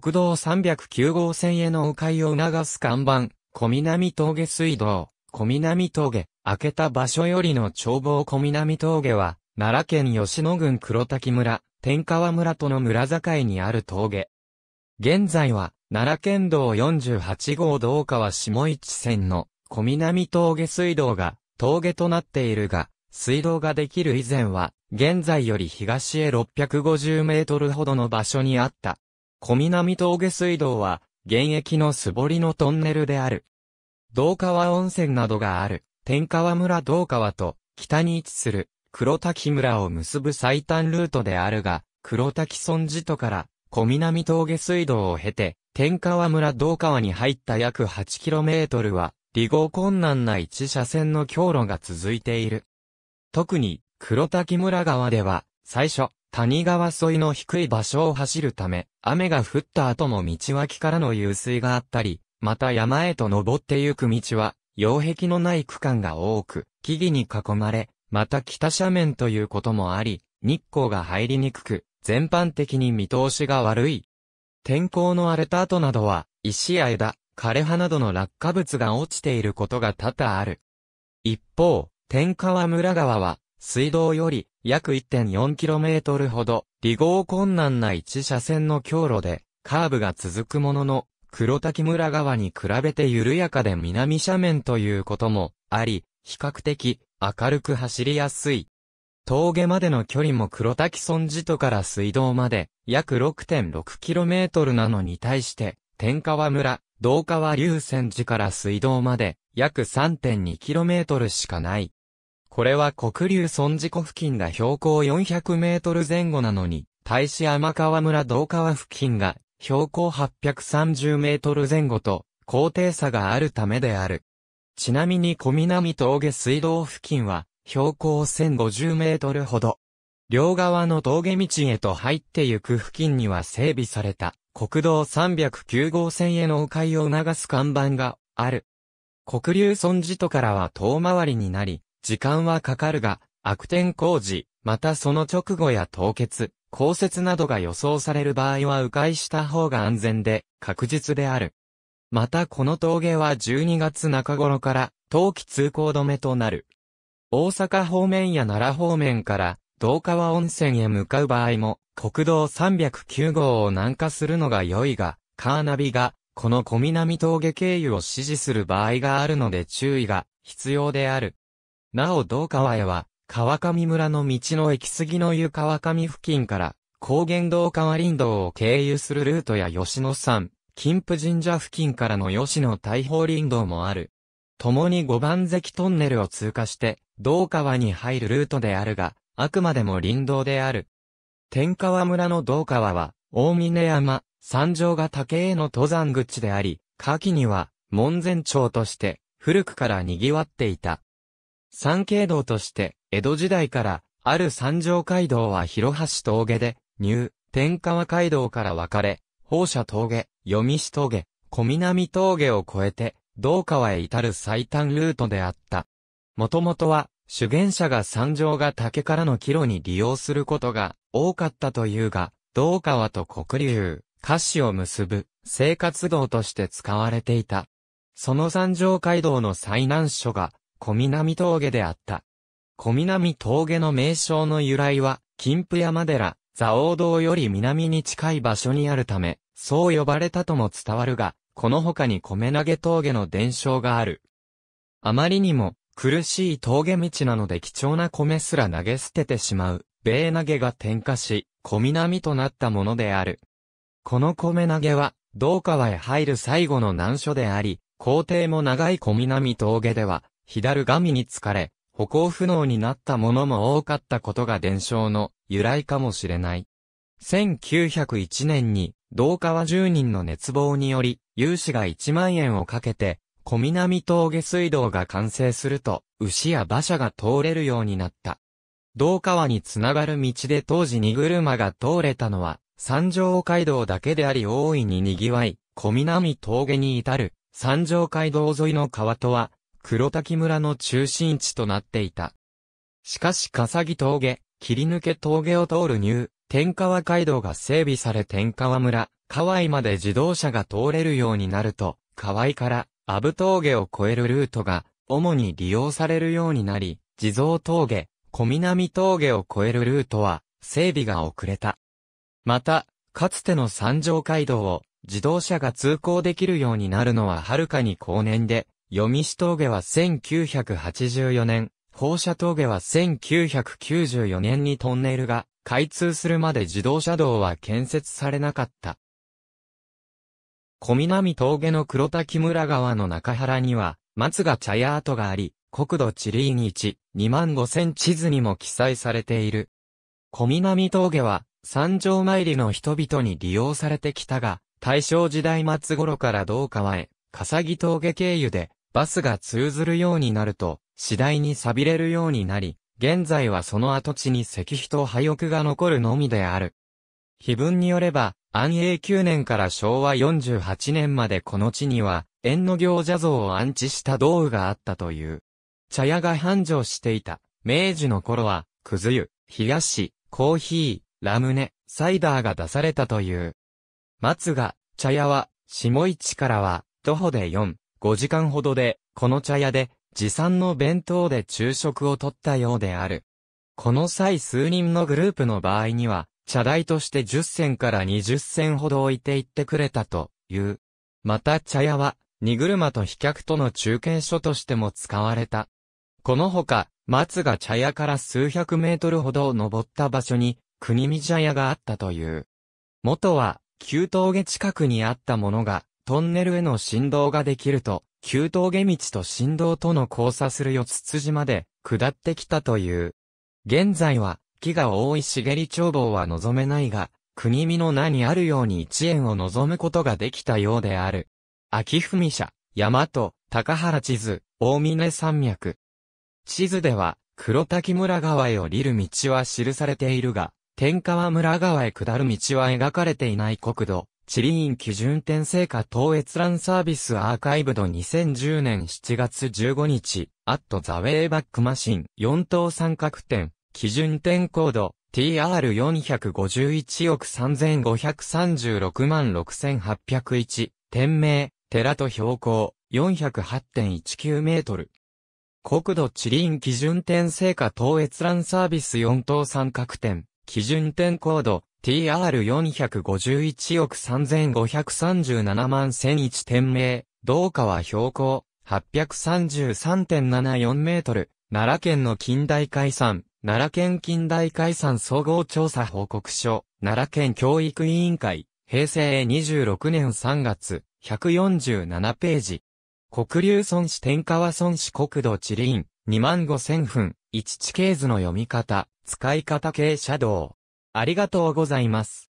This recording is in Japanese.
国道309号線への迂回を促す看板、小南峠水道、小南峠、開けた場所よりの眺望小南峠は、奈良県吉野郡黒滝村、天川村との村境にある峠。現在は、奈良県道48号道川下市線の小南峠水道が峠となっているが、水道ができる以前は、現在より東へ650メートルほどの場所にあった。小南峠水道は、現役の素りのトンネルである。道川温泉などがある、天川村道川と、北に位置する、黒滝村を結ぶ最短ルートであるが、黒滝村寺都から、小南峠水道を経て、天川村道川に入った約 8km は、離合困難な一車線の経路が続いている。特に、黒滝村川では、最初、谷川沿いの低い場所を走るため、雨が降った後も道脇からの湧水があったり、また山へと登ってゆく道は、擁壁のない区間が多く、木々に囲まれ、また北斜面ということもあり、日光が入りにくく、全般的に見通しが悪い。天候の荒れた後などは、石や枝、枯葉などの落下物が落ちていることが多々ある。一方、天川村川は、水道より、約 1.4km ほど、離合困難な一車線の強路で、カーブが続くものの、黒滝村側に比べて緩やかで南斜面ということもあり、比較的明るく走りやすい。峠までの距離も黒滝村地とから水道まで約 6.6km なのに対して、天川村、道川流泉寺から水道まで約 3.2km しかない。これは黒竜村寺湖付近が標高400メートル前後なのに、大使天川村道川付近が標高830メートル前後と高低差があるためである。ちなみに小南峠水道付近は標高1050メートルほど。両側の峠道へと入って行く付近には整備された国道309号線への迂回を促す看板がある。黒竜村寺故からは遠回りになり、時間はかかるが、悪天工事、またその直後や凍結、降雪などが予想される場合は迂回した方が安全で、確実である。またこの峠は12月中頃から、冬季通行止めとなる。大阪方面や奈良方面から、道川温泉へ向かう場合も、国道309号を南下するのが良いが、カーナビが、この小南峠経由を指示する場合があるので注意が必要である。なお道川へは、川上村の道の駅杉の湯川上付近から、高原道川林道を経由するルートや吉野山、金峰神社付近からの吉野大宝林道もある。共に五番関トンネルを通過して、道川に入るルートであるが、あくまでも林道である。天川村の道川は、大峰山、山上が竹への登山口であり、夏季には、門前町として、古くから賑わっていた。三景道として、江戸時代から、ある三条街道は広橋峠で、入、天川街道から分かれ、放射峠、読し峠、小南峠を越えて、道川へ至る最短ルートであった。もともとは、主言者が三条が竹からの帰路に利用することが多かったというが、道川と黒竜、歌詞を結ぶ生活道として使われていた。その三条街道の最難所が小南峠であった。小南峠の名称の由来は、金峰山寺、蔵王堂より南に近い場所にあるため、そう呼ばれたとも伝わるが、この他に米投げ峠の伝承がある。あまりにも、苦しい峠道なので貴重な米すら投げ捨ててしまう、米投げが点火し、小南となったものである。この米投げは、道川へ入る最後の難所であり、皇帝も長い小南峠では、左髪に疲れ、歩行不能になった者も多かったことが伝承の由来かもしれない。1901年に、同川住人の熱望により、有志が1万円をかけて、小南峠水道が完成すると、牛や馬車が通れるようになった。同川につながる道で当時荷車が通れたのは、三条街道だけであり大いに賑わい、小南峠に至る、三条街道沿いの川とは、黒滝村の中心地となっていた。しかし笠木峠、切り抜け峠を通るニュー、天川街道が整備され天川村、河合まで自動車が通れるようになると、河合から阿武峠を越えるルートが、主に利用されるようになり、地蔵峠、小南峠を越えるルートは、整備が遅れた。また、かつての三条街道を、自動車が通行できるようになるのははるかに後年で、読見峠は1984年、放射峠は1994年にトンネルが開通するまで自動車道は建設されなかった。小南峠の黒滝村川の中原には、松が茶屋跡があり、国土地理院1、2万5千地図にも記載されている。小南峠は、山頂参りの人々に利用されてきたが、大正時代末頃から道川へ、笠木峠経由で、バスが通ずるようになると、次第に錆びれるようになり、現在はその跡地に石碑と廃屋が残るのみである。碑文によれば、安永9年から昭和48年までこの地には、縁の行者像を安置した道具があったという。茶屋が繁盛していた、明治の頃は、くず湯、冷やし、コーヒー、ラムネ、サイダーが出されたという。松が、茶屋は、下市からは、徒歩で4、5時間ほどで、この茶屋で、持参の弁当で昼食をとったようである。この際数人のグループの場合には、茶代として10銭から20銭ほど置いて行ってくれたという。また茶屋は、荷車と飛脚との中継所としても使われた。このほか、松が茶屋から数百メートルほど登った場所に、国見茶屋があったという。元は、旧峠近くにあったものが、トンネルへの振動ができると、旧峠道と振動との交差する四つ辻まで下ってきたという。現在は、木が多い茂り眺望は望めないが、国見の名にあるように一円を望むことができたようである。秋文社、山と、高原地図、大峰山脈。地図では、黒滝村川へ降りる道は記されているが、天川村川へ下る道は描かれていない国土、地理院基準点成果等閲覧サービスアーカイブド2010年7月15日、アットザウェイバックマシン4等三角点、基準点コード TR451 億3536万6801、点名、寺と標高408.19メートル。国土地理院基準点成果等閲覧サービス4等三角点、基準点コード TR451 億3537万1001点名、同下は標高、833.74メートル、奈良県の近代解散、奈良県近代解散総合調査報告書、奈良県教育委員会、平成26年3月、147ページ。国流村市天川村市国土地理院、25000分、1地形図の読み方、使い方傾斜道。ありがとうございます。